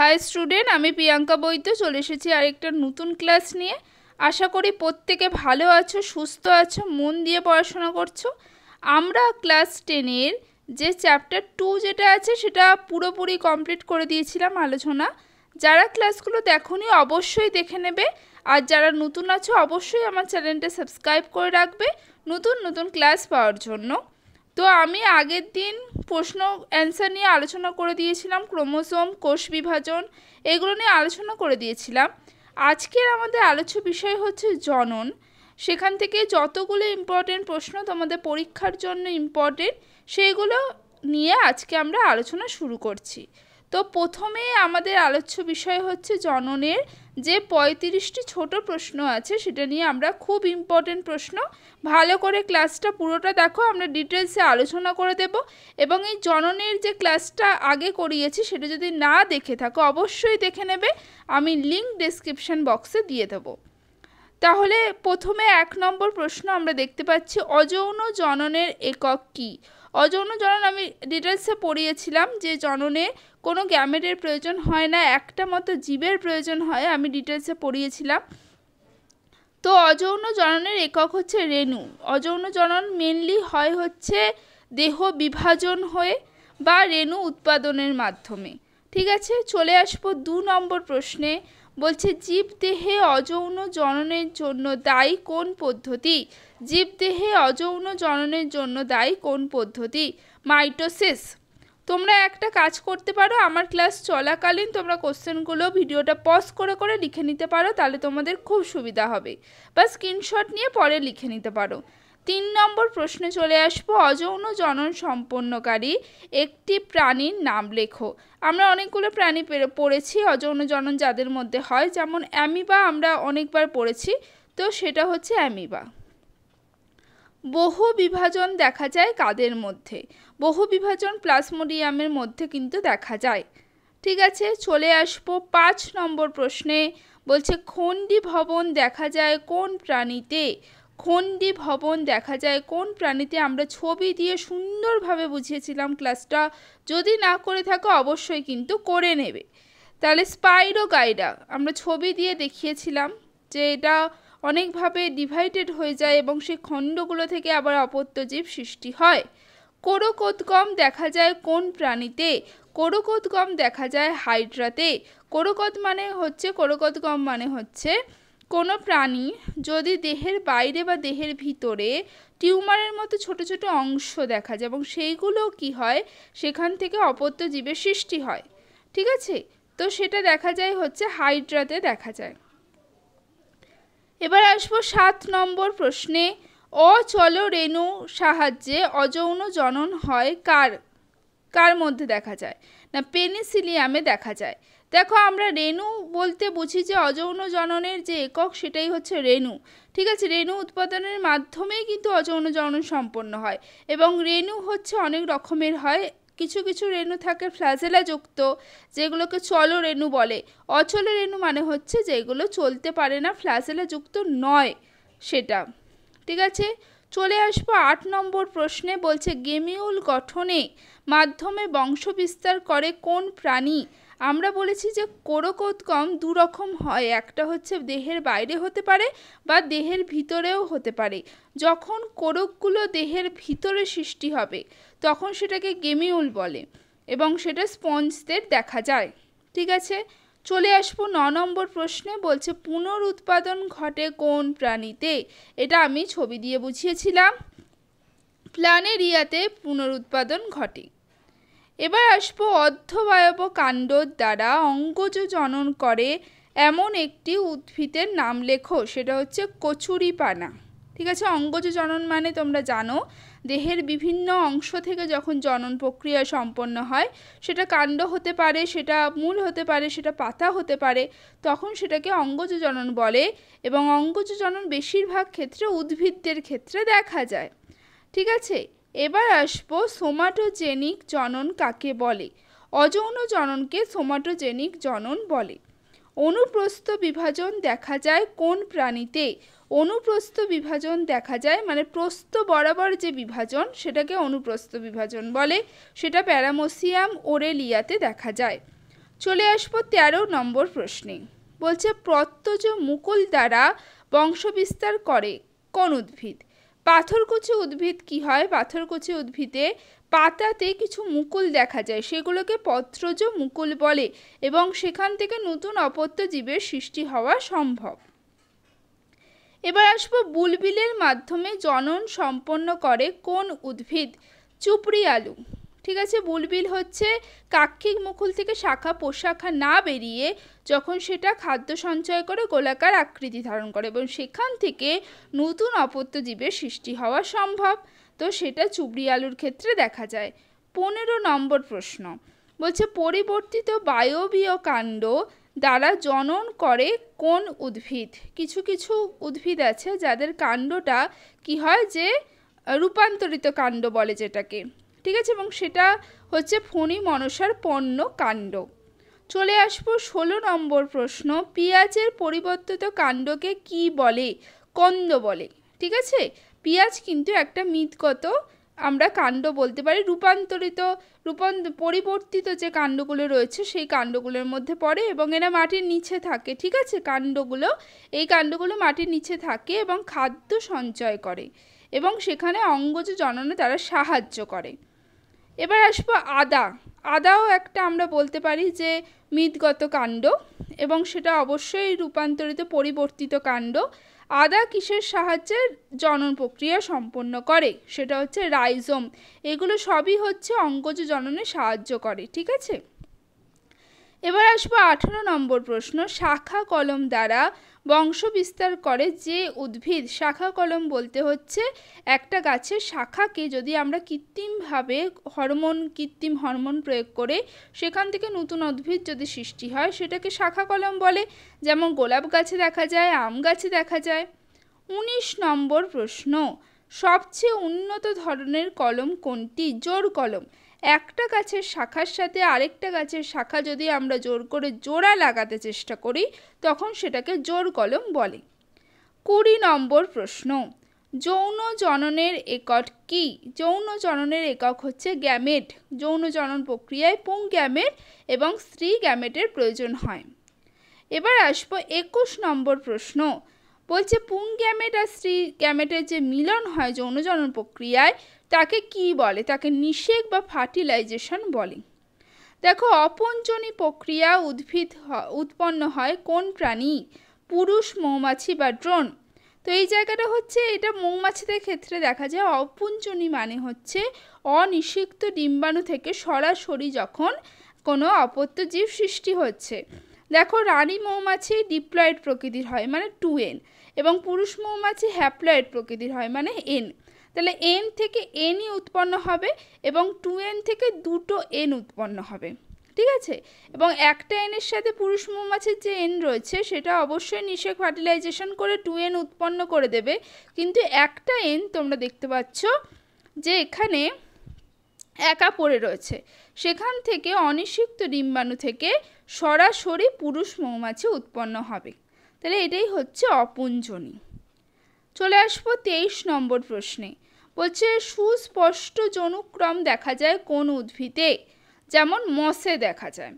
high student আমি প্রিয়াঙ্কা বৈদ্য চলে এসেছি আরেকটা নতুন ক্লাস নিয়ে আশা করি প্রত্যেকে ভালো আছো সুস্থ আছো মন দিয়ে পড়াশোনা করছো আমরা ক্লাস টেনের যে চ্যাপ্টার টু যেটা আছে সেটা পুরোপুরি কমপ্লিট করে দিয়েছিলাম আলোচনা যারা ক্লাসগুলো দেখনি অবশ্যই দেখে নেবে আর যারা নতুন আছো অবশ্যই আমার চ্যানেলটা সাবস্ক্রাইব করে রাখবে নতুন নতুন ক্লাস পাওয়ার জন্য তো আমি আগের দিন প্রশ্ন অ্যান্সার নিয়ে আলোচনা করে দিয়েছিলাম ক্রোমোসোম কোষ বিভাজন এগুলো নিয়ে আলোচনা করে দিয়েছিলাম আজকের আমাদের আলোচ্য বিষয় হচ্ছে জনন সেখান থেকে যতগুলো ইম্পর্টেন্ট প্রশ্ন তোমাদের পরীক্ষার জন্য ইম্পর্টেন্ট সেইগুলো নিয়ে আজকে আমরা আলোচনা শুরু করছি তো প্রথমে আমাদের আলোচ্য বিষয় হচ্ছে জননের যে পঁয়ত্রিশটি ছোট প্রশ্ন আছে সেটা নিয়ে আমরা খুব ইম্পর্টেন্ট প্রশ্ন ভালো করে ক্লাসটা পুরোটা দেখো আমরা ডিটেলসে আলোচনা করে দেব এবং এই জননের যে ক্লাসটা আগে করিয়েছি সেটা যদি না দেখে থাকো অবশ্যই দেখে নেবে আমি লিঙ্ক ডিসক্রিপশান বক্সে দিয়ে দেবো তাহলে প্রথমে এক নম্বর প্রশ্ন আমরা দেখতে পাচ্ছি অযৌন জননের একক কী অযৌন জনন আমি ডিটেলসে পড়িয়েছিলাম যে জননে কোনো গ্যামেটের প্রয়োজন হয় না একটা মতো জীবের প্রয়োজন হয় আমি ডিটেলসে পড়িয়েছিলাম তো অযৌন জননের একক হচ্ছে রেণু অযৌন জনন মেনলি হয় হচ্ছে দেহ বিভাজন হয়ে বা রেণু উৎপাদনের মাধ্যমে ঠিক আছে চলে আসবো দু নম্বর প্রশ্নে বলছে দেহে অযৌন জননের জন্য দায়ী কোন পদ্ধতি জীবদেহে অযৌন জননের জন্য দায়ী কোন পদ্ধতি মাইটোসিস তোমরা একটা কাজ করতে পারো আমার ক্লাস চলাকালীন তোমরা কোশ্চেনগুলো ভিডিওটা পজ করে করে লিখে নিতে পারো তাহলে তোমাদের খুব সুবিধা হবে বা স্ক্রিনশট নিয়ে পরে লিখে নিতে পারো তিন নম্বর প্রশ্নে চলে আসবো অযৌন জনন সম্পন্নকারী একটি প্রাণীর নাম লেখো আমরা অনেকগুলো প্রাণী পড়েছি অযৌন জনন যাদের মধ্যে হয় যেমন অ্যামিবা আমরা অনেকবার পড়েছি তো সেটা হচ্ছে অ্যামিবা বহু বিভাজন দেখা যায় কাদের মধ্যে বহু বিভাজন প্লাসমোডিয়ামের মধ্যে কিন্তু দেখা যায় ঠিক আছে চলে আসব পাঁচ নম্বর প্রশ্নে বলছে খন্ডি ভবন দেখা যায় কোন প্রাণীতে খন্ডি ভবন দেখা যায় কোন প্রাণীতে আমরা ছবি দিয়ে সুন্দরভাবে বুঝিয়েছিলাম ক্লাসটা যদি না করে থাকো অবশ্যই কিন্তু করে নেবে তাহলে স্পাইরো গাইডা আমরা ছবি দিয়ে দেখিয়েছিলাম যে এটা অনেকভাবে ডিভাইডেড হয়ে যায় এবং সেই খণ্ডগুলো থেকে আবার অপত্যজীব সৃষ্টি হয় কোরকোদগম দেখা যায় কোন প্রাণীতে কোরকোদগম দেখা যায় হাইড্রাতে কোরকত মানে হচ্ছে কোরকোদগম মানে হচ্ছে কোনো প্রাণী যদি দেহের বাইরে বা দেহের ভিতরে টিউমারের মতো ছোট ছোট অংশ দেখা যায় এবং সেইগুলো কি হয় সেখান থেকে অপত্য জীবের সৃষ্টি হয় ঠিক আছে তো সেটা দেখা যায় হচ্ছে হাইড্রাতে দেখা যায় এবার আসবো সাত নম্বর প্রশ্নে অচল রেণু সাহায্যে অযৌন জনন হয় কার কার মধ্যে দেখা যায় না পেনিসিলিয়ামে দেখা যায় দেখো আমরা রেণু বলতে বুঝি যে অযৌন জননের যে একক সেটাই হচ্ছে রেণু ঠিক আছে রেণু উৎপাদনের মাধ্যমেই কিন্তু অযৌন জনন সম্পন্ন হয় এবং রেণু হচ্ছে অনেক রকমের হয় কিছু কিছু রেণু থাকে ফ্ল্যাজেলাযুক্ত যেগুলোকে চল রেণু বলে অচল রেণু মানে হচ্ছে যেগুলো চলতে পারে না ফ্ল্যাজেলাযুক্ত নয় সেটা ঠিক আছে চলে আসবো আট নম্বর প্রশ্নে বলছে গেমিউল গঠনে মাধ্যমে বংশ বিস্তার করে কোন প্রাণী আমরা বলেছি যে কোরকোৎকম দুরকম হয় একটা হচ্ছে দেহের বাইরে হতে পারে বা দেহের ভিতরেও হতে পারে যখন কোরকগুলো দেহের ভিতরে সৃষ্টি হবে তখন সেটাকে গেমিউল বলে এবং সেটা স্পঞ্জদের দেখা যায় ঠিক আছে চলে আসবো ন নম্বর প্রশ্নে বলছে পুনরুৎপাদন ঘটে কোন প্রাণীতে এটা আমি ছবি দিয়ে বুঝিয়েছিলাম প্ল্যানেরিয়াতে পুনরুৎপাদন ঘটে এবার আসবো অর্ধবায়ব কাণ্ডর দ্বারা অঙ্গজ জনন করে এমন একটি উদ্ভিদের নাম লেখো সেটা হচ্ছে কচুরিপানা ঠিক আছে অঙ্গজ জনন মানে তোমরা জানো দেহের বিভিন্ন অংশ থেকে যখন জনন প্রক্রিয়া সম্পন্ন হয় সেটা কাণ্ড হতে পারে সেটা মূল হতে পারে সেটা পাতা হতে পারে তখন সেটাকে অঙ্গজ জনন বলে এবং অঙ্গজ জনন বেশিরভাগ ক্ষেত্রে উদ্ভিদদের ক্ষেত্রে দেখা যায় ঠিক আছে এবার আসবো সোমাটোজেনিক জনন কাকে বলে অযৌন জননকে সোমাটোজেনিক জনন বলে অনুপ্রস্থ বিভাজন দেখা যায় কোন প্রাণীতে অনুপ্রস্থ বিভাজন দেখা যায় মানে প্রস্থ বরাবর যে বিভাজন সেটাকে অনুপ্রস্থ বিভাজন বলে সেটা প্যারামোসিয়াম ওরেলিয়াতে দেখা যায় চলে আসবো ১৩ নম্বর প্রশ্নে বলছে প্রত্যজ মুকুল দ্বারা বংশবিস্তার করে কোন উদ্ভিদ পাথরকুচি উদ্ভিদ কি হয় পাথরকুচি উদ্ভিদে পাতাতে কিছু মুকুল দেখা যায় সেগুলোকে পত্রজ মুকুল বলে এবং সেখান থেকে নতুন অপত্য জীবের সৃষ্টি হওয়া সম্ভব এবার আসবো বুলবিলের মাধ্যমে জনন সম্পন্ন করে কোন উদ্ভিদ চুপড়ি আলু ঠিক আছে বুলবিল হচ্ছে কাক্ষিক মুকুল থেকে শাখা পোশাখা না বেরিয়ে যখন সেটা খাদ্য সঞ্চয় করে গোলাকার আকৃতি ধারণ করে এবং সেখান থেকে নতুন অপত্য জীবের সৃষ্টি হওয়া সম্ভব তো সেটা চুবড়ি আলুর ক্ষেত্রে দেখা যায় পনেরো নম্বর প্রশ্ন বলছে পরিবর্তিত বায়বীয় কাণ্ড দ্বারা জনন করে কোন উদ্ভিদ কিছু কিছু উদ্ভিদ আছে যাদের কাণ্ডটা কি হয় যে রূপান্তরিত কাণ্ড বলে যেটাকে ঠিক আছে এবং সেটা হচ্ছে ফণি মনসার পণ্য কাণ্ড চলে আসবো ষোলো নম্বর প্রশ্ন পেঁয়াজের পরিবর্তিত কাণ্ডকে কি বলে কন্দ বলে ঠিক আছে পেঁয়াজ কিন্তু একটা মৃৎগত আমরা কাণ্ড বলতে পারি রূপান্তরিত রূপান পরিবর্তিত যে কাণ্ডগুলো রয়েছে সেই কাণ্ডগুলোর মধ্যে পড়ে এবং এরা মাটির নিচে থাকে ঠিক আছে কাণ্ডগুলো এই কাণ্ডগুলো মাটির নিচে থাকে এবং খাদ্য সঞ্চয় করে এবং সেখানে অঙ্গজ জননে তারা সাহায্য করে এবার আসবো আদা আদাও একটা আমরা বলতে পারি যে মিতগত কাণ্ড এবং সেটা অবশ্যই রূপান্তরিত পরিবর্তিত কাণ্ড আদা কিসের সাহায্যে জনন প্রক্রিয়া সম্পন্ন করে সেটা হচ্ছে রাইজোম এগুলো সবই হচ্ছে অঙ্গজ জননে সাহায্য করে ঠিক আছে এবার আসবো আঠেরো নম্বর প্রশ্ন শাখা কলম দ্বারা বংশ বিস্তার করে যে উদ্ভিদ শাখা কলম বলতে হচ্ছে একটা গাছের শাখাকে যদি আমরা কৃত্রিমভাবে হরমোন কৃত্রিম হরমোন প্রয়োগ করে সেখান থেকে নতুন উদ্ভিদ যদি সৃষ্টি হয় সেটাকে শাখা কলম বলে যেমন গোলাপ গাছে দেখা যায় আম গাছে দেখা যায় উনিশ নম্বর প্রশ্ন সবচেয়ে উন্নত ধরনের কলম কোনটি জোর কলম একটা গাছের শাখার সাথে আরেকটা গাছের শাখা যদি আমরা জোর করে জোড়া লাগাতে চেষ্টা করি তখন সেটাকে জোর কলম বলে কুড়ি নম্বর প্রশ্ন যৌন জননের একক কি যৌন জননের একক হচ্ছে গ্যামেট যৌন জনন প্রক্রিয়ায় পুং গ্যামেট এবং স্ত্রী গ্যামেটের প্রয়োজন হয় এবার আসবো একুশ নম্বর প্রশ্ন বলছে পুং গ্যামেট আর স্ত্রী গ্যামেটের যে মিলন হয় যৌন জনন প্রক্রিয়ায় তাকে কি বলে তাকে নিষেক বা ফার্টিলাইজেশন বলে দেখো অপঞ্জনী প্রক্রিয়া উদ্ভিদ উৎপন্ন হয় কোন প্রাণী পুরুষ মৌমাছি বা ড্রোন তো এই জায়গাটা হচ্ছে এটা মৌমাছিদের ক্ষেত্রে দেখা যায় অপুঞ্চনী মানে হচ্ছে অনিষিক্ত ডিম্বাণু থেকে সরাসরি যখন কোনো অপত্য জীব সৃষ্টি হচ্ছে দেখো রানী মৌমাছি ডিপ্লয়েড প্রকৃতির হয় মানে টু এন এবং পুরুষ মৌমাছি হ্যাপ্লয়েড প্রকৃতির হয় মানে এন তাহলে এন থেকে এনই উৎপন্ন হবে এবং টু এন থেকে দুটো এন উৎপন্ন হবে ঠিক আছে এবং একটা এনের সাথে পুরুষ মৌমাছির যে এন রয়েছে সেটা অবশ্যই নিশে ফার্টিলাইজেশন করে টু এন উৎপন্ন করে দেবে কিন্তু একটা এন তোমরা দেখতে পাচ্ছ যে এখানে একা পড়ে রয়েছে সেখান থেকে অনিষিক্ত ডিম্বাণু থেকে সরাসরি পুরুষ মৌমাছি উৎপন্ন হবে তাহলে এটাই হচ্ছে অপুঞ্জনী চলে আসবো তেইশ নম্বর প্রশ্নে বলছে সুস্পষ্ট জনুক্রম দেখা যায় কোন উদ্ভিদে যেমন মসে দেখা যায়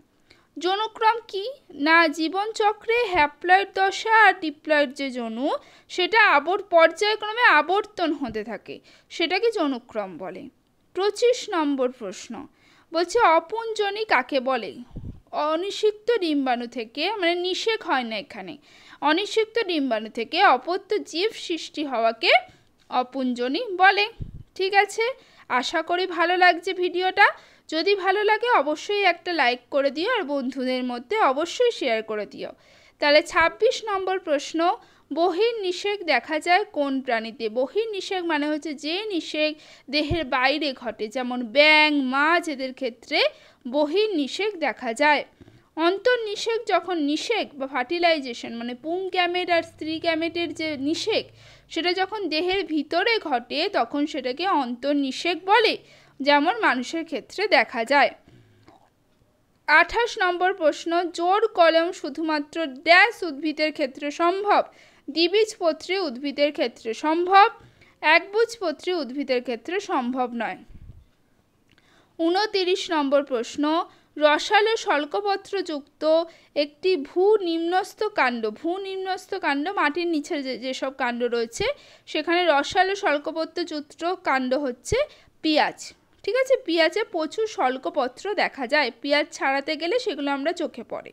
জনুক্রম কি না জীবনচক্রে হ্যাপ্লয়েড দশা আর ডিপ্লয়েড যে জনু সেটা আবর পর্যায়ক্রমে আবর্তন হতে থাকে সেটাকে জনুক্রম বলে পঁচিশ নম্বর প্রশ্ন বলছে অপুঞ্জনী কাকে বলে অনিষিক্ত ডিম্বাণু থেকে মানে নিষেক হয় না এখানে অনিষিক্ত ডিম্বাণু থেকে অপত্য জীব সৃষ্টি হওয়াকে অপুঞ্জনী বলে ঠিক আছে আশা করি ভালো লাগছে ভিডিওটা যদি ভালো লাগে অবশ্যই একটা লাইক করে দিও আর বন্ধুদের মধ্যে অবশ্যই শেয়ার করে দিও তাহলে ২৬ নম্বর প্রশ্ন বহির নিষেক দেখা যায় কোন প্রাণীতে বহির নিষেক মানে হচ্ছে যে নিষেক দেহের বাইরে ঘটে যেমন ব্যাং মাছ এদের ক্ষেত্রে বহির নিষেক দেখা যায় অন্তর্নিষেক যখন নিষেক বা ফার্টিলাইজেশন মানে পুং ক্যামেট আর স্ত্রী ক্যামেটের যে নিষেক সেটা যখন দেহের ভিতরে ঘটে তখন সেটাকে অন্তর্নিষেক বলে যেমন মানুষের ক্ষেত্রে দেখা যায় আঠাশ নম্বর প্রশ্ন জোর কলম শুধুমাত্র ড্যাশ উদ্ভিদের ক্ষেত্রে সম্ভব দ্বিবীজপত্রী উদ্ভিদের ক্ষেত্রে সম্ভব একবুজপত্রী উদ্ভিদের ক্ষেত্রে সম্ভব নয় উনতিরিশ নম্বর প্রশ্ন রসালো শল্কপত্রযুক্ত একটি ভূ নিম্নস্থ কাণ্ড ভূ নিম্নস্থ কাণ্ড মাটির নিচে যেসব কাণ্ড রয়েছে সেখানে রসালো শল্কপত্রযুক্ত কাণ্ড হচ্ছে পিঁয়াজ ঠিক আছে পিঁয়াজে প্রচুর শল্কপত্র দেখা যায় পিঁয়াজ ছাড়াতে গেলে সেগুলো আমরা চোখে পড়ে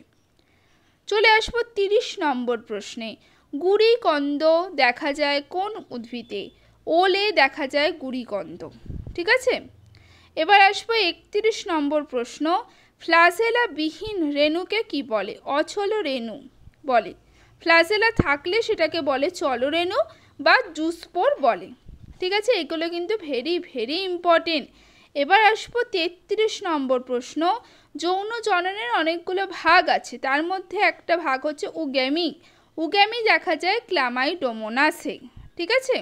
চলে আসবো তিরিশ নম্বর প্রশ্নে গুড়ি কন্দ দেখা যায় কোন উদ্ভিদে ওলে দেখা যায় গুড়ি কন্দ ঠিক আছে এবার আসবো একত্রিশ নম্বর প্রশ্ন ফ্লাজেলা বিহীন রেণুকে কি বলে অচল রেণু বলে ফ্লাজেলা থাকলে সেটাকে বলে রেণু বা জুসপোর বলে ঠিক আছে এগুলো কিন্তু ভেরি ভেরি ইম্পর্টেন্ট এবার আসবো তেত্রিশ নম্বর প্রশ্ন যৌন জননের অনেকগুলো ভাগ আছে তার মধ্যে একটা ভাগ হচ্ছে উগ্যামি উগ্যামি দেখা যায় ক্লামাইডোমোনাসে ঠিক আছে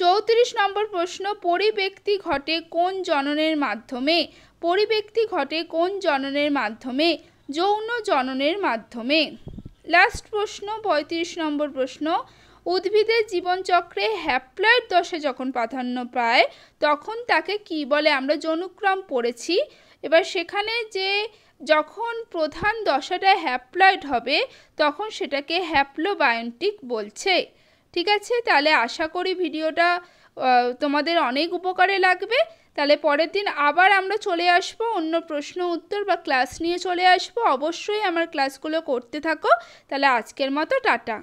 চৌত্রিশ নম্বর প্রশ্ন পরিব্যক্তি ঘটে কোন জননের মাধ্যমে পরিব্যক্তি ঘটে কোন জননের মাধ্যমে যৌন জননের মাধ্যমে লাস্ট প্রশ্ন ৩৫ নম্বর প্রশ্ন উদ্ভিদের জীবনচক্রে হ্যাপ্লয়েড দশে যখন প্রাধান্য পায় তখন তাকে কি বলে আমরা জনুক্রম পড়েছি এবার সেখানে যে যখন প্রধান দশাটা হ্যাপ্লয়েড হবে তখন সেটাকে হ্যাপ্লোবায়োন্টিক বলছে ঠিক আছে তাহলে আশা করি ভিডিওটা তোমাদের অনেক উপকারে লাগবে তাহলে পরের দিন আবার আমরা চলে আসব অন্য প্রশ্ন উত্তর বা ক্লাস নিয়ে চলে আসব অবশ্যই আমার ক্লাসগুলো করতে থাকো তাহলে আজকের মতো টাটা